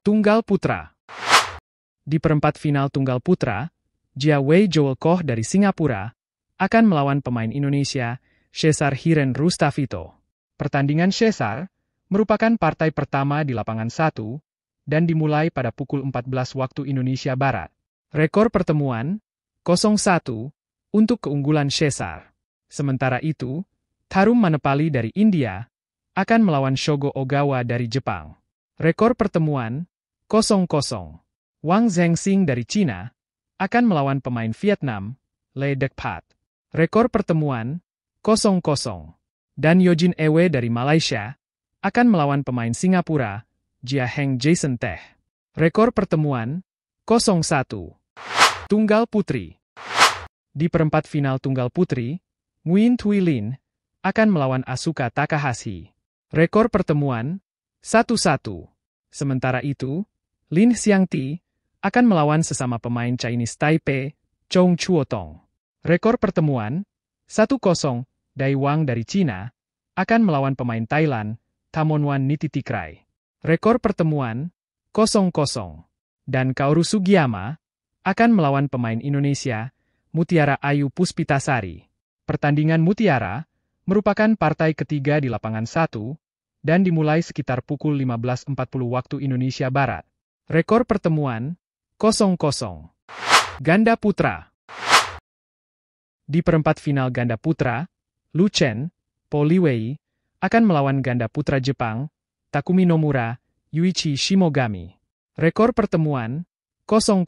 Tunggal Putra Di perempat final Tunggal Putra, Jia Wei Joel Koh dari Singapura akan melawan pemain Indonesia, Cesar Hiren Rustavito. Pertandingan Cesar merupakan partai pertama di lapangan 1 dan dimulai pada pukul 14 waktu Indonesia Barat. Rekor pertemuan 0-1 untuk keunggulan Cesar. Sementara itu, Tarum Manepali dari India akan melawan Shogo Ogawa dari Jepang. Rekor pertemuan 0-0. Wang Zhengxing dari China akan melawan pemain Vietnam, Le Dek Pat. Rekor pertemuan 0-0. Dan Yojin Ewe dari Malaysia akan melawan pemain Singapura, Jia Heng Jason Teh. Rekor pertemuan 0-1. Tunggal Putri. Di perempat final Tunggal Putri, Nguyen Thuy Lin akan melawan Asuka Takahashi. Rekor pertemuan 1-1. Sementara itu, Lin Xiangti, akan melawan sesama pemain Chinese Taipei, Chong Chuotong. Rekor pertemuan, 1-0, Dai Wang dari China akan melawan pemain Thailand, Tamonwan Nititikrai. Rekor pertemuan, 0-0. Dan Kaoru Sugiyama, akan melawan pemain Indonesia, Mutiara Ayu Puspitasari. Pertandingan Mutiara, merupakan partai ketiga di lapangan 1, dan dimulai sekitar pukul 15.40 waktu Indonesia Barat. Rekor pertemuan 0-0. Ganda putra. Di perempat final ganda putra, Lu Chen, Poli Wei, akan melawan ganda putra Jepang, Takumi Nomura, Yuichi Shimogami. Rekor pertemuan 0-0.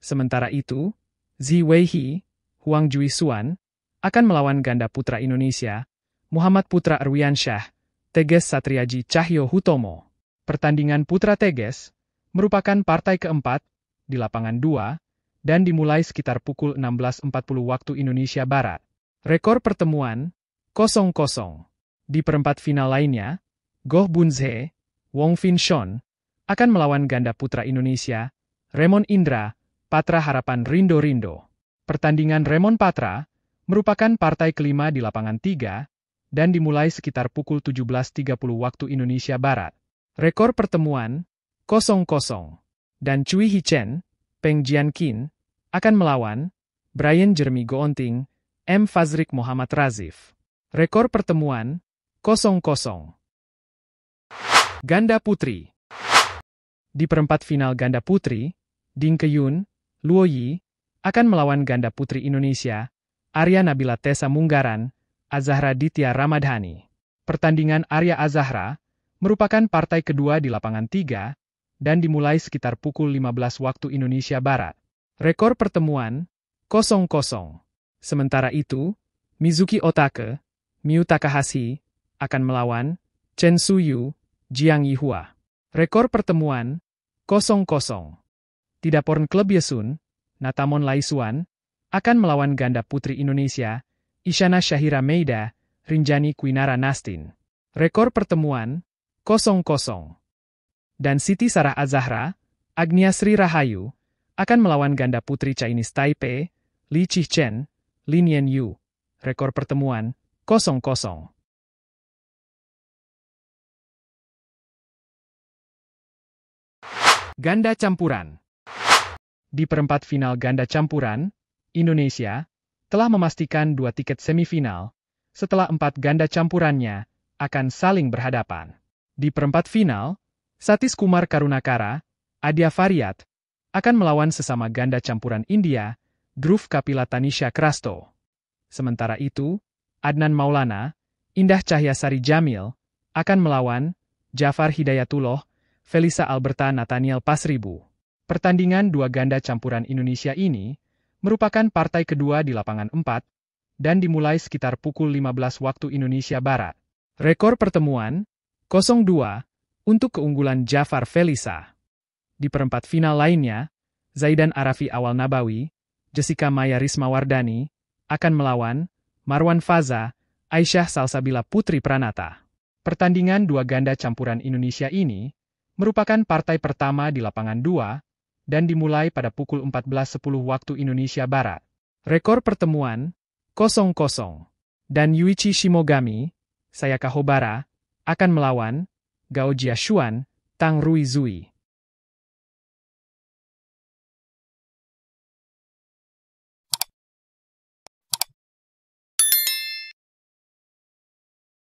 Sementara itu, Zi Weihi, Huang Jui Suan akan melawan ganda putra Indonesia, Muhammad Putra Arwiansyah, Teges Satriaji Cahyo Hutomo. Pertandingan putra Teges, merupakan partai keempat di lapangan 2 dan dimulai sekitar pukul 16.40 waktu Indonesia Barat. Rekor pertemuan 0-0. Di perempat final lainnya, Goh Bunzhe, Wong Fin Shon, akan melawan ganda putra Indonesia, Raymond Indra, Patra Harapan Rindo Rindo. Pertandingan Raymond Patra merupakan partai kelima di lapangan 3 dan dimulai sekitar pukul 17.30 waktu Indonesia Barat. Rekor pertemuan kosong kosong Dan Cui Hichen, Peng Jianqin, akan melawan Brian Jeremy Goonting, M. Fazrik Muhammad Razif. Rekor pertemuan kosong kosong Ganda Putri Di perempat final ganda putri, Ding Keyun, Luo Yi, akan melawan ganda putri Indonesia, Arya Nabila Tessa Munggaran, Azahra Ditya Ramadhani. Pertandingan Arya Azahra merupakan partai kedua di lapangan tiga dan dimulai sekitar pukul 15 waktu Indonesia Barat. Rekor pertemuan 0-0. Sementara itu, Mizuki Otake, Miyu Takahashi, akan melawan Chen Suyu, Jiang Yihua. Rekor pertemuan 0-0. Tidak Porn klub Yesun, Natamon Laisuan, akan melawan ganda putri Indonesia, Isyana Syahira Meida, Rinjani Kwinara Nastin. Rekor pertemuan 0-0 dan Siti Sarah Azahra, Agnia Sri Rahayu, akan melawan ganda putri Chinese Taipei, Li Chen, Lin Yan Yu. Rekor pertemuan 0-0. Ganda campuran Di perempat final ganda campuran, Indonesia telah memastikan dua tiket semifinal setelah empat ganda campurannya akan saling berhadapan. Di perempat final, Satis Kumar Karunakara, Adia Faryat, akan melawan sesama ganda campuran India, Dhruv Kapila Tanisha Krasto. Sementara itu, Adnan Maulana, Indah Cahyasari Jamil, akan melawan Jafar Hidayatullah, Felisa Alberta Nathaniel Pasribu. Pertandingan dua ganda campuran Indonesia ini merupakan partai kedua di lapangan 4 dan dimulai sekitar pukul 15 waktu Indonesia Barat. Rekor pertemuan 02 untuk keunggulan Jafar Felisa. Di perempat final lainnya, Zaidan Arafi Awal Nabawi, Jessica Maya Rismawardani, akan melawan Marwan Faza, Aisyah Salsabila Putri Pranata. Pertandingan dua ganda campuran Indonesia ini merupakan partai pertama di lapangan dua dan dimulai pada pukul 14.10 waktu Indonesia Barat. Rekor pertemuan 0-0 dan Yuichi Shimogami, Sayaka Hobara, akan melawan Gao Jiashuan, Tang Ruizui.